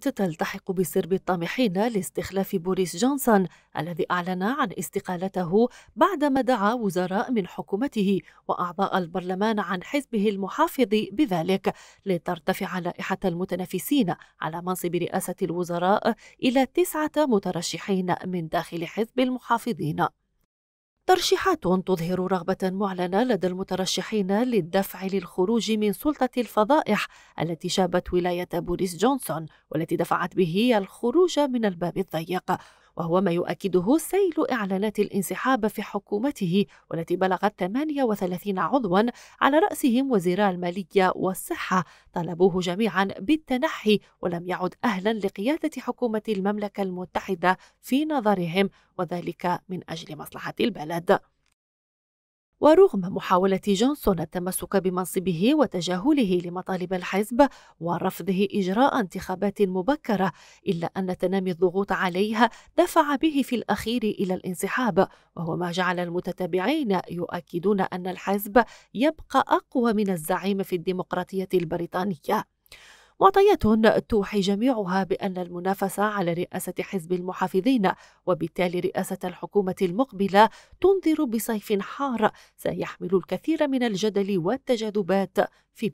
تلتحق بسرب الطامحين لاستخلاف بوريس جونسون الذي أعلن عن استقالته بعدما دعا وزراء من حكومته وأعضاء البرلمان عن حزبه المحافظ بذلك لترتفع لائحة المتنافسين على منصب رئاسة الوزراء إلى تسعة مترشحين من داخل حزب المحافظين ترشيحات تظهر رغبة معلنة لدى المترشحين للدفع للخروج من سلطة الفضائح التي شابت ولاية بوريس جونسون والتي دفعت به الخروج من الباب الضيق وهو ما يؤكده سيل إعلانات الانسحاب في حكومته والتي بلغت 38 عضوا على رأسهم وزيرا المالية والصحة طالبوه جميعا بالتنحي ولم يعد أهلا لقيادة حكومة المملكة المتحدة في نظرهم وذلك من أجل مصلحة البلد ورغم محاولة جونسون التمسك بمنصبه وتجاهله لمطالب الحزب ورفضه إجراء انتخابات مبكرة إلا أن تنامي الضغوط عليها دفع به في الأخير إلى الانسحاب وهو ما جعل المتتبعين يؤكدون أن الحزب يبقى أقوى من الزعيم في الديمقراطية البريطانية معطيات توحي جميعها بأن المنافسة على رئاسة حزب المحافظين وبالتالي رئاسة الحكومة المقبلة تنذر بصيف حار سيحمل الكثير من الجدل والتجاذبات في